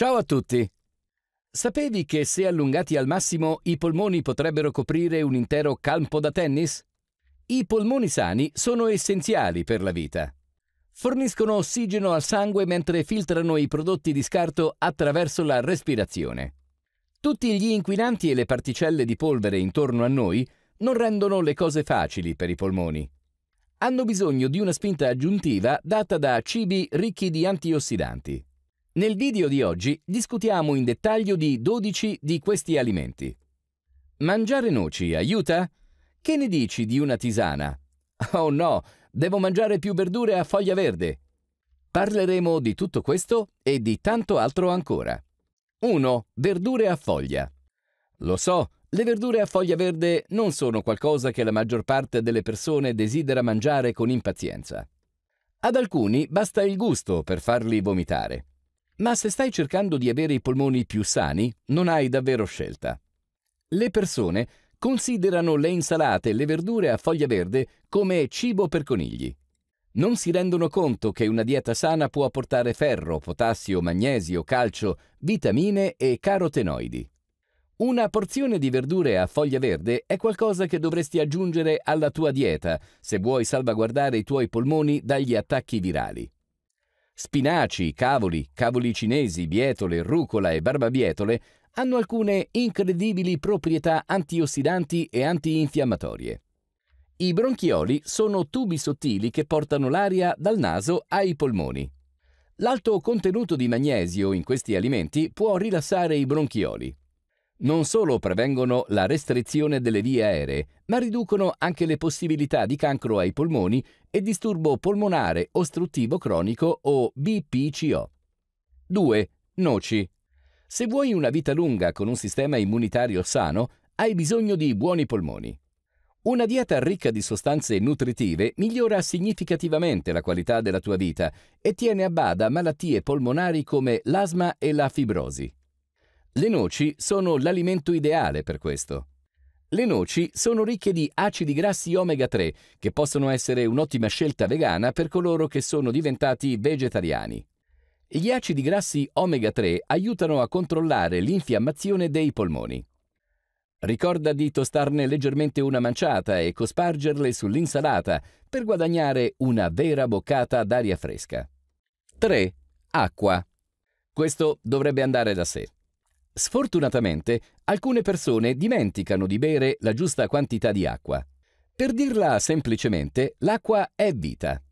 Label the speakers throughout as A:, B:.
A: Ciao a tutti! Sapevi che se allungati al massimo i polmoni potrebbero coprire un intero campo da tennis? I polmoni sani sono essenziali per la vita. Forniscono ossigeno al sangue mentre filtrano i prodotti di scarto attraverso la respirazione. Tutti gli inquinanti e le particelle di polvere intorno a noi non rendono le cose facili per i polmoni. Hanno bisogno di una spinta aggiuntiva data da cibi ricchi di antiossidanti. Nel video di oggi discutiamo in dettaglio di 12 di questi alimenti. Mangiare noci aiuta? Che ne dici di una tisana? Oh no, devo mangiare più verdure a foglia verde. Parleremo di tutto questo e di tanto altro ancora. 1. Verdure a foglia. Lo so, le verdure a foglia verde non sono qualcosa che la maggior parte delle persone desidera mangiare con impazienza. Ad alcuni basta il gusto per farli vomitare. Ma se stai cercando di avere i polmoni più sani, non hai davvero scelta. Le persone considerano le insalate e le verdure a foglia verde come cibo per conigli. Non si rendono conto che una dieta sana può portare ferro, potassio, magnesio, calcio, vitamine e carotenoidi. Una porzione di verdure a foglia verde è qualcosa che dovresti aggiungere alla tua dieta se vuoi salvaguardare i tuoi polmoni dagli attacchi virali. Spinaci, cavoli, cavoli cinesi, bietole, rucola e barbabietole hanno alcune incredibili proprietà antiossidanti e antinfiammatorie. I bronchioli sono tubi sottili che portano l'aria dal naso ai polmoni. L'alto contenuto di magnesio in questi alimenti può rilassare i bronchioli non solo prevengono la restrizione delle vie aeree, ma riducono anche le possibilità di cancro ai polmoni e disturbo polmonare ostruttivo cronico o BPCO. 2. Noci. Se vuoi una vita lunga con un sistema immunitario sano, hai bisogno di buoni polmoni. Una dieta ricca di sostanze nutritive migliora significativamente la qualità della tua vita e tiene a bada malattie polmonari come l'asma e la fibrosi. Le noci sono l'alimento ideale per questo. Le noci sono ricche di acidi grassi omega 3, che possono essere un'ottima scelta vegana per coloro che sono diventati vegetariani. Gli acidi grassi omega 3 aiutano a controllare l'infiammazione dei polmoni. Ricorda di tostarne leggermente una manciata e cospargerle sull'insalata per guadagnare una vera boccata d'aria fresca. 3. Acqua. Questo dovrebbe andare da sé. Sfortunatamente, alcune persone dimenticano di bere la giusta quantità di acqua. Per dirla semplicemente, l'acqua è vita.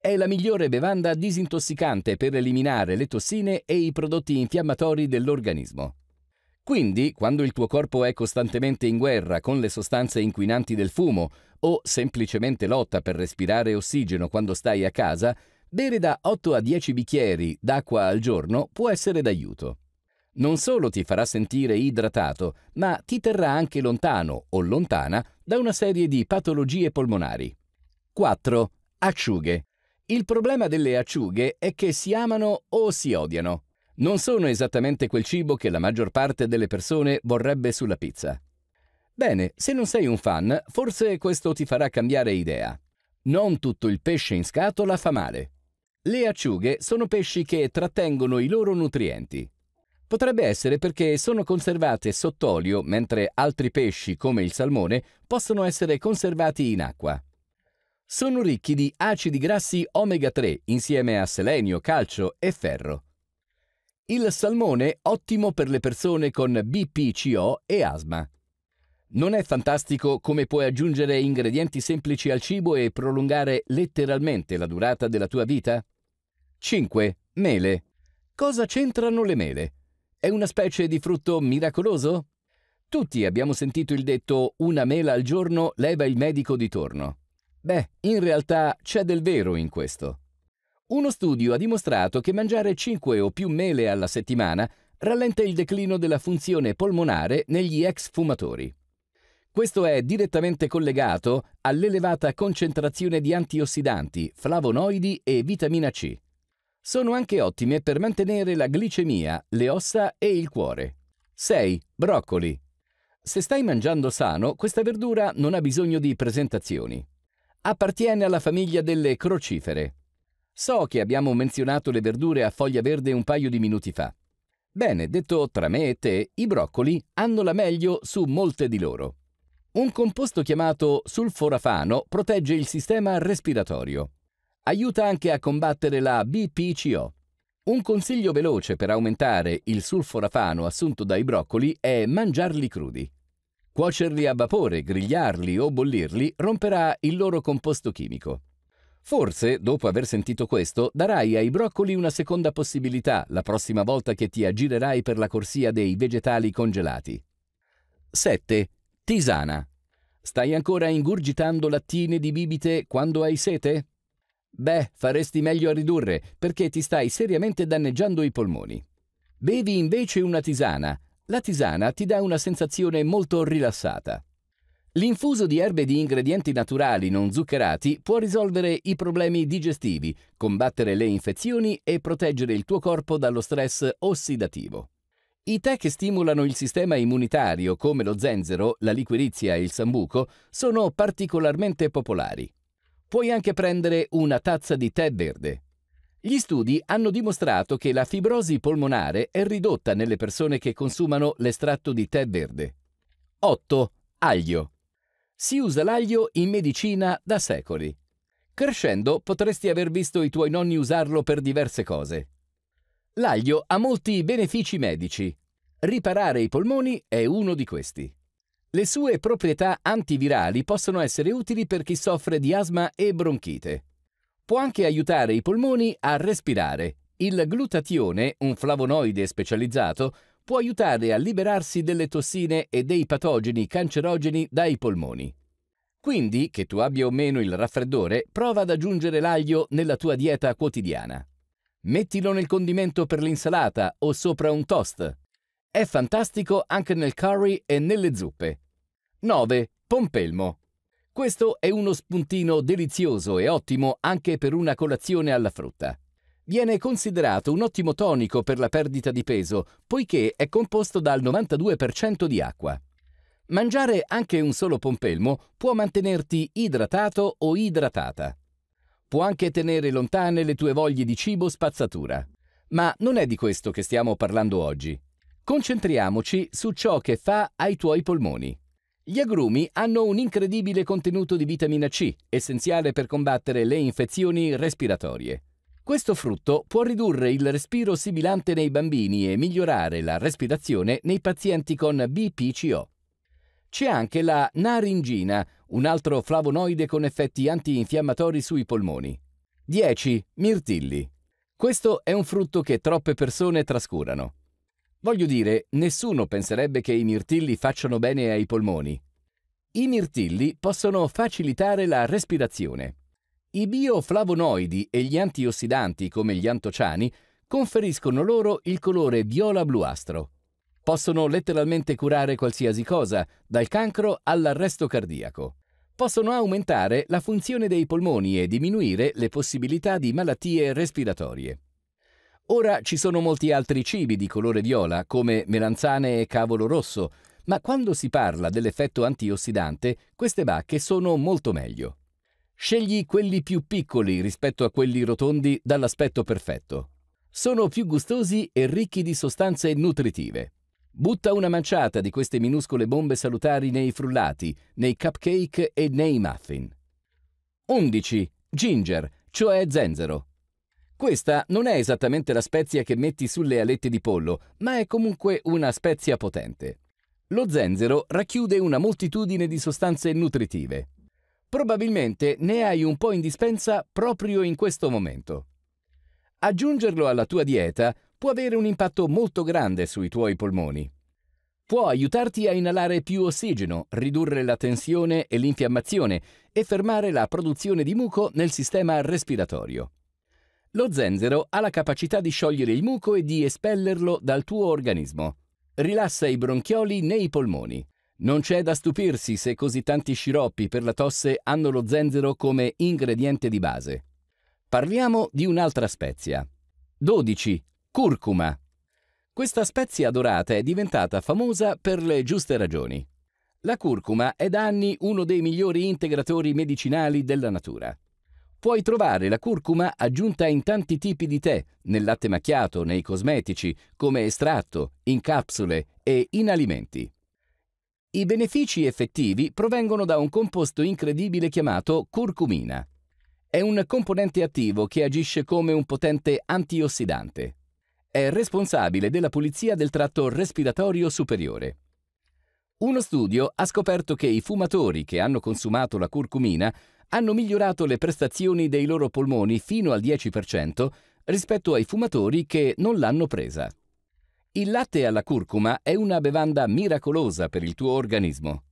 A: È la migliore bevanda disintossicante per eliminare le tossine e i prodotti infiammatori dell'organismo. Quindi, quando il tuo corpo è costantemente in guerra con le sostanze inquinanti del fumo o semplicemente lotta per respirare ossigeno quando stai a casa, bere da 8 a 10 bicchieri d'acqua al giorno può essere d'aiuto non solo ti farà sentire idratato, ma ti terrà anche lontano o lontana da una serie di patologie polmonari. 4. Acciughe. Il problema delle acciughe è che si amano o si odiano. Non sono esattamente quel cibo che la maggior parte delle persone vorrebbe sulla pizza. Bene, se non sei un fan, forse questo ti farà cambiare idea. Non tutto il pesce in scatola fa male. Le acciughe sono pesci che trattengono i loro nutrienti. Potrebbe essere perché sono conservate sott'olio, mentre altri pesci, come il salmone, possono essere conservati in acqua. Sono ricchi di acidi grassi omega 3 insieme a selenio, calcio e ferro. Il salmone ottimo per le persone con BPCO e asma. Non è fantastico come puoi aggiungere ingredienti semplici al cibo e prolungare letteralmente la durata della tua vita? 5. Mele. Cosa c'entrano le mele? È una specie di frutto miracoloso? Tutti abbiamo sentito il detto una mela al giorno leva il medico di torno. Beh, in realtà c'è del vero in questo. Uno studio ha dimostrato che mangiare 5 o più mele alla settimana rallenta il declino della funzione polmonare negli ex fumatori. Questo è direttamente collegato all'elevata concentrazione di antiossidanti, flavonoidi e vitamina C, sono anche ottime per mantenere la glicemia, le ossa e il cuore. 6. Broccoli. Se stai mangiando sano, questa verdura non ha bisogno di presentazioni. Appartiene alla famiglia delle crocifere. So che abbiamo menzionato le verdure a foglia verde un paio di minuti fa. Bene, detto tra me e te, i broccoli hanno la meglio su molte di loro. Un composto chiamato sulforafano protegge il sistema respiratorio aiuta anche a combattere la BPCO. Un consiglio veloce per aumentare il sulforafano assunto dai broccoli è mangiarli crudi. Cuocerli a vapore, grigliarli o bollirli romperà il loro composto chimico. Forse, dopo aver sentito questo, darai ai broccoli una seconda possibilità la prossima volta che ti aggirerai per la corsia dei vegetali congelati. 7. Tisana. Stai ancora ingurgitando lattine di bibite quando hai sete? Beh, faresti meglio a ridurre, perché ti stai seriamente danneggiando i polmoni. Bevi invece una tisana. La tisana ti dà una sensazione molto rilassata. L'infuso di erbe di ingredienti naturali non zuccherati può risolvere i problemi digestivi, combattere le infezioni e proteggere il tuo corpo dallo stress ossidativo. I tè che stimolano il sistema immunitario, come lo zenzero, la liquirizia e il sambuco, sono particolarmente popolari. Puoi anche prendere una tazza di tè verde. Gli studi hanno dimostrato che la fibrosi polmonare è ridotta nelle persone che consumano l'estratto di tè verde. 8. Aglio. Si usa l'aglio in medicina da secoli. Crescendo potresti aver visto i tuoi nonni usarlo per diverse cose. L'aglio ha molti benefici medici. Riparare i polmoni è uno di questi. Le sue proprietà antivirali possono essere utili per chi soffre di asma e bronchite. Può anche aiutare i polmoni a respirare. Il glutatione, un flavonoide specializzato, può aiutare a liberarsi delle tossine e dei patogeni cancerogeni dai polmoni. Quindi, che tu abbia o meno il raffreddore, prova ad aggiungere l'aglio nella tua dieta quotidiana. Mettilo nel condimento per l'insalata o sopra un toast. È fantastico anche nel curry e nelle zuppe. 9. Pompelmo. Questo è uno spuntino delizioso e ottimo anche per una colazione alla frutta. Viene considerato un ottimo tonico per la perdita di peso, poiché è composto dal 92% di acqua. Mangiare anche un solo pompelmo può mantenerti idratato o idratata. Può anche tenere lontane le tue voglie di cibo spazzatura. Ma non è di questo che stiamo parlando oggi. Concentriamoci su ciò che fa ai tuoi polmoni. Gli agrumi hanno un incredibile contenuto di vitamina C, essenziale per combattere le infezioni respiratorie. Questo frutto può ridurre il respiro sibilante nei bambini e migliorare la respirazione nei pazienti con BPCO. C'è anche la naringina, un altro flavonoide con effetti antinfiammatori sui polmoni. 10. Mirtilli. Questo è un frutto che troppe persone trascurano. Voglio dire, nessuno penserebbe che i mirtilli facciano bene ai polmoni. I mirtilli possono facilitare la respirazione. I bioflavonoidi e gli antiossidanti come gli antociani conferiscono loro il colore viola-bluastro. Possono letteralmente curare qualsiasi cosa, dal cancro all'arresto cardiaco. Possono aumentare la funzione dei polmoni e diminuire le possibilità di malattie respiratorie. Ora ci sono molti altri cibi di colore viola, come melanzane e cavolo rosso, ma quando si parla dell'effetto antiossidante, queste bacche sono molto meglio. Scegli quelli più piccoli rispetto a quelli rotondi dall'aspetto perfetto. Sono più gustosi e ricchi di sostanze nutritive. Butta una manciata di queste minuscole bombe salutari nei frullati, nei cupcake e nei muffin. 11. Ginger, cioè zenzero. Questa non è esattamente la spezia che metti sulle alette di pollo, ma è comunque una spezia potente. Lo zenzero racchiude una moltitudine di sostanze nutritive. Probabilmente ne hai un po' in dispensa proprio in questo momento. Aggiungerlo alla tua dieta può avere un impatto molto grande sui tuoi polmoni. Può aiutarti a inalare più ossigeno, ridurre la tensione e l'infiammazione e fermare la produzione di muco nel sistema respiratorio. Lo zenzero ha la capacità di sciogliere il muco e di espellerlo dal tuo organismo. Rilassa i bronchioli nei polmoni. Non c'è da stupirsi se così tanti sciroppi per la tosse hanno lo zenzero come ingrediente di base. Parliamo di un'altra spezia. 12. Curcuma. Questa spezia dorata è diventata famosa per le giuste ragioni. La curcuma è da anni uno dei migliori integratori medicinali della natura. Puoi trovare la curcuma aggiunta in tanti tipi di tè, nel latte macchiato, nei cosmetici, come estratto, in capsule e in alimenti. I benefici effettivi provengono da un composto incredibile chiamato curcumina. È un componente attivo che agisce come un potente antiossidante. È responsabile della pulizia del tratto respiratorio superiore. Uno studio ha scoperto che i fumatori che hanno consumato la curcumina hanno migliorato le prestazioni dei loro polmoni fino al 10% rispetto ai fumatori che non l'hanno presa. Il latte alla curcuma è una bevanda miracolosa per il tuo organismo.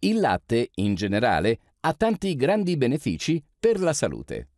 A: Il latte, in generale, ha tanti grandi benefici per la salute.